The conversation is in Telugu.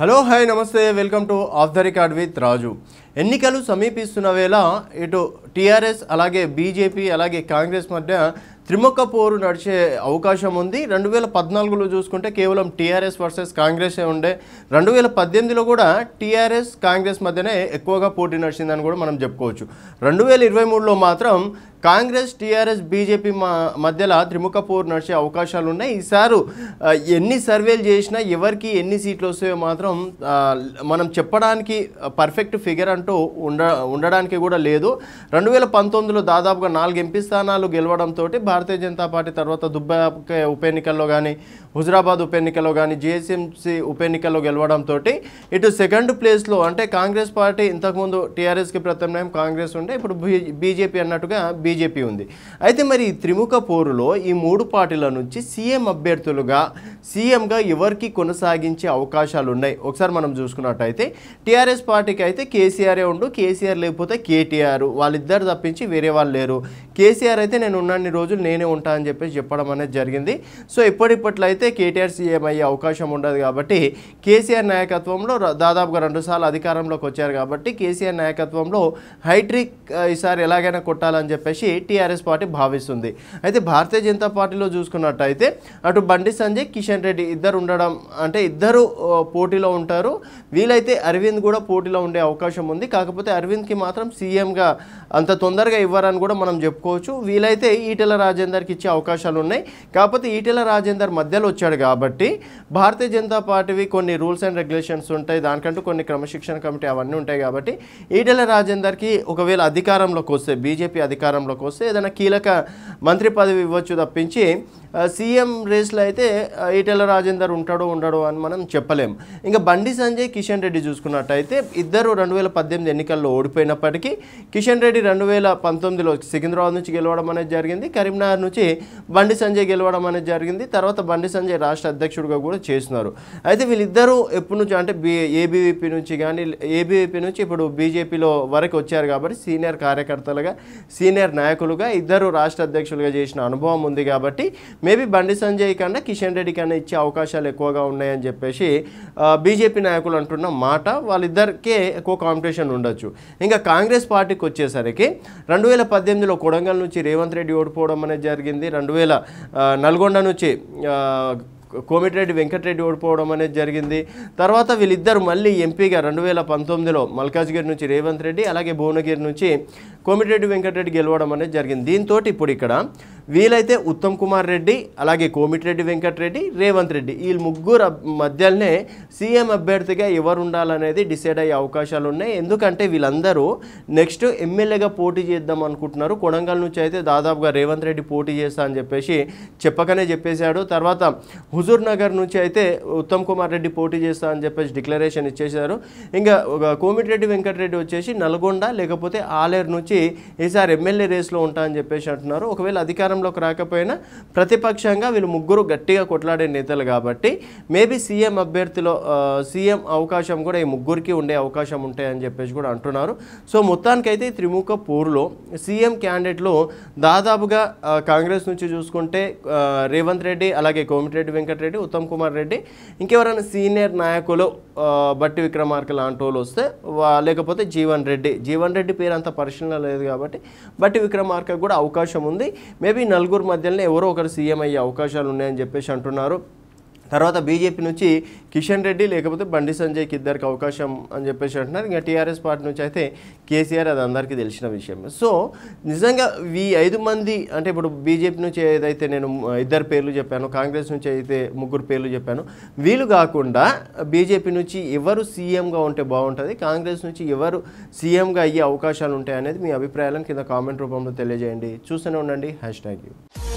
హలో హాయ్ నమస్తే welcome to off the record with Raju ఎన్నికలు సమీపిస్తున్న వేళ ఇటు టీఆర్ఎస్ అలాగే బీజేపీ అలాగే కాంగ్రెస్ మధ్య త్రిముఖ పోరు నడిచే అవకాశం ఉంది రెండు వేల పద్నాలుగులో చూసుకుంటే కేవలం టీఆర్ఎస్ వర్సెస్ కాంగ్రెసే ఉండే రెండు వేల పద్దెనిమిదిలో కూడా టీఆర్ఎస్ కాంగ్రెస్ మధ్యనే ఎక్కువగా పోటీ నడిచిందని కూడా మనం చెప్పుకోవచ్చు రెండు వేల ఇరవై మూడులో మాత్రం కాంగ్రెస్ టీఆర్ఎస్ బీజేపీ మధ్యలో త్రిముఖ పోరు నడిచే అవకాశాలు ఉన్నాయి ఈసారి ఎన్ని సర్వేలు చేసినా ఎవరికి ఎన్ని సీట్లు వస్తాయో మాత్రం మనం చెప్పడానికి పర్ఫెక్ట్ ఫిగర్ అంటూ ఉండ ఉండడానికి కూడా లేదు రెండు వేల పంతొమ్మిదిలో దాదాపుగా నాలుగు ఎంపీ స్థానాలు గెలవడంతో భారతీయ జనతా పార్టీ తర్వాత దుబ్బాక ఉప ఎన్నికల్లో కానీ హుజరాబాద్ ఉప ఎన్నికల్లో కానీ జిహెచ్ఎంసీ ఉప ఎన్నికల్లో గెలవడంతో ఇటు సెకండ్ ప్లేస్లో అంటే కాంగ్రెస్ పార్టీ ఇంతకుముందు టీఆర్ఎస్కి ప్రత్యామ్నాయం కాంగ్రెస్ ఉండే ఇప్పుడు బీజేపీ అన్నట్టుగా బీజేపీ ఉంది అయితే మరి త్రిముఖ పోరులో ఈ మూడు పార్టీల నుంచి సీఎం అభ్యర్థులుగా సీఎంగా ఎవరికి కొనసాగించే అవకాశాలు ఉన్నాయి ఒకసారి మనం చూసుకున్నట్టయితే టీఆర్ఎస్ పార్టీకి అయితే కేసీఆరే ఉండు కేసీఆర్ లేకపోతే కేటీఆర్ వాళ్ళిద్దరు తప్పించి వేరే వాళ్ళు లేరు కేసీఆర్ అయితే నేను ఉన్నన్ని రోజులు నేనే ఉంటా అని చెప్పేసి చెప్పడం అనేది జరిగింది సో అయితే కేటీఆర్ సీఎం అయ్యే అవకాశం ఉండదు కాబట్టి కేసీఆర్ నాయకత్వంలో దాదాపుగా రెండుసార్లు అధికారంలోకి వచ్చారు కాబట్టి కేసీఆర్ నాయకత్వంలో హైట్రిక్ ఈసారి ఎలాగైనా కొట్టాలని చెప్పేసి చెప్పేసి టీఆర్ఎస్ పార్టీ భావిస్తుంది అయితే భారతీయ జనతా పార్టీలో చూసుకున్నట్టయితే అటు బండి సంజయ్ కిషన్ రెడ్డి ఇద్దరు ఉండడం అంటే ఇద్దరు పోటీలో ఉంటారు వీలైతే అరవింద్ కూడా పోటీలో ఉండే అవకాశం ఉంది కాకపోతే అరవింద్కి మాత్రం సీఎంగా అంత తొందరగా ఇవ్వరని కూడా మనం చెప్పుకోవచ్చు వీలైతే ఈటెల రాజేందర్కి ఇచ్చే అవకాశాలు ఉన్నాయి కాకపోతే ఈటెల రాజేందర్ మధ్యలో వచ్చాడు కాబట్టి భారతీయ జనతా పార్టీవి కొన్ని రూల్స్ అండ్ రెగ్యులేషన్స్ ఉంటాయి దానికంటూ కొన్ని క్రమశిక్షణ కమిటీ అవన్నీ ఉంటాయి కాబట్టి ఈటెల రాజేందర్కి ఒకవేళ అధికారంలోకి వస్తే బీజేపీ అధికారంలో అధికారంలోకి వస్తే ఏదైనా కీలక మంత్రి పదవి ఇవ్వచ్చు తప్పించి సీఎం రేస్లో అయితే ఈటెల రాజేందర్ ఉంటాడో ఉండడో అని మనం చెప్పలేం ఇంకా బండి సంజయ్ కిషన్ రెడ్డి చూసుకున్నట్టయితే ఇద్దరు రెండు వేల పద్దెనిమిది ఎన్నికల్లో ఓడిపోయినప్పటికీ కిషన్ రెడ్డి రెండు వేల పంతొమ్మిదిలో సికింద్రాబాద్ నుంచి గెలవడం అనేది జరిగింది కరీంనగర్ నుంచి బండి సంజయ్ గెలవడం అనేది జరిగింది తర్వాత బండి సంజయ్ రాష్ట్ర అధ్యక్షుడిగా కూడా చేస్తున్నారు అయితే వీళ్ళిద్దరూ ఎప్పటి నుంచి అంటే బీ ఏబీవీపీ నుంచి కానీ ఏబీవీపీ నుంచి ఇప్పుడు బీజేపీలో వరకు వచ్చారు కాబట్టి సీనియర్ కార్యకర్తలుగా సీనియర్ నాయకులుగా ఇద్దరు రాష్ట్ర అధ్యక్షులుగా చేసిన అనుభవం ఉంది కాబట్టి మేబీ బండి సంజయ్ కన్నా కిషన్ రెడ్డి కన్నా ఇచ్చే అవకాశాలు ఎక్కువగా ఉన్నాయని చెప్పేసి బీజేపీ నాయకులు అంటున్న మాట వాళ్ళిద్దరికే ఎక్కువ కాంపిటీషన్ ఉండొచ్చు ఇంకా కాంగ్రెస్ పార్టీకి వచ్చేసరికి రెండు వేల పద్దెనిమిదిలో కొడంగల్ నుంచి రేవంత్ రెడ్డి ఓడిపోవడం అనేది జరిగింది రెండు వేల నల్గొండ నుంచి కోమిటిరెడ్డి వెంకటరెడ్డి ఓడిపోవడం అనేది జరిగింది తర్వాత వీళ్ళిద్దరు మళ్ళీ ఎంపీగా రెండు వేల పంతొమ్మిదిలో మల్కాజ్గిరి నుంచి రేవంత్ రెడ్డి అలాగే భువనగిరి నుంచి కోమిటిరెడ్డి వెంకటరెడ్డి గెలవడం అనేది జరిగింది దీంతో ఇప్పుడు ఇక్కడ వీలైతే ఉత్తమ్ కుమార్ రెడ్డి అలాగే కోమిటిరెడ్డి వెంకటరెడ్డి రేవంత్ రెడ్డి వీళ్ళు ముగ్గురు మధ్యలోనే సీఎం అభ్యర్థిగా ఎవరు ఉండాలనేది డిసైడ్ అయ్యే అవకాశాలు ఉన్నాయి ఎందుకంటే వీళ్ళందరూ నెక్స్ట్ ఎమ్మెల్యేగా పోటీ చేద్దాం అనుకుంటున్నారు కొడంగల్ నుంచి అయితే దాదాపుగా రేవంత్ రెడ్డి పోటీ చేస్తా అని చెప్పేసి చెప్పకనే చెప్పేశాడు తర్వాత హుజూర్ నగర్ నుంచి అయితే ఉత్తమ్ కుమార్ రెడ్డి పోటీ చేస్తా అని చెప్పేసి డిక్లరేషన్ ఇచ్చేశారు ఇంకా కోమిటిరెడ్డి వెంకటరెడ్డి వచ్చేసి నల్గొండ లేకపోతే ఆలేరు నుంచి ఈసారి ఎమ్మెల్యే రేస్లో ఉంటా అని చెప్పేసి అంటున్నారు ఒకవేళ అధికారంలోకి రాకపోయినా ప్రతిపక్షంగా వీళ్ళు ముగ్గురు గట్టిగా కొట్లాడే నేతలు కాబట్టి మేబీ సీఎం అభ్యర్థిలో సీఎం అవకాశం కూడా ఈ ముగ్గురికి ఉండే అవకాశం ఉంటాయని చెప్పేసి కూడా అంటున్నారు సో మొత్తానికైతే త్రిముఖ పూర్లో సీఎం క్యాండిడేట్లు దాదాపుగా కాంగ్రెస్ నుంచి చూసుకుంటే రేవంత్ రెడ్డి అలాగే కోమిటిరెడ్డి వెంకట వెంకటరెడ్డి ఉత్తమ్ కుమార్ రెడ్డి ఇంకెవరైనా సీనియర్ నాయకులు బట్టి విక్రమార్క లాంటి వాళ్ళు వస్తే లేకపోతే జీవన్ రెడ్డి జీవన్ రెడ్డి పేరు అంత పరిశీలన లేదు కాబట్టి బట్టి విక్రమార్క కూడా అవకాశం ఉంది మేబీ నలుగురు మధ్యలో ఎవరో ఒకరు సీఎం అయ్యే అవకాశాలు ఉన్నాయని చెప్పేసి అంటున్నారు తర్వాత బీజేపీ నుంచి కిషన్ రెడ్డి లేకపోతే బండి సంజయ్కి ఇద్దరికి అవకాశం అని చెప్పేసి అంటున్నారు ఇంకా టీఆర్ఎస్ పార్టీ నుంచి అయితే కేసీఆర్ అది అందరికీ తెలిసిన విషయం సో నిజంగా ఈ ఐదు మంది అంటే ఇప్పుడు బీజేపీ నుంచి ఏదైతే నేను ఇద్దరు పేర్లు చెప్పాను కాంగ్రెస్ నుంచి అయితే ముగ్గురు పేర్లు చెప్పాను వీళ్ళు కాకుండా బీజేపీ నుంచి ఎవరు సీఎంగా ఉంటే బాగుంటుంది కాంగ్రెస్ నుంచి ఎవరు సీఎంగా అయ్యే అవకాశాలు ఉంటాయి అనేది మీ అభిప్రాయాలను కింద కామెంట్ రూపంలో తెలియజేయండి చూస్తూనే ఉండండి హ్యాష్ ట్యాగ్ యూ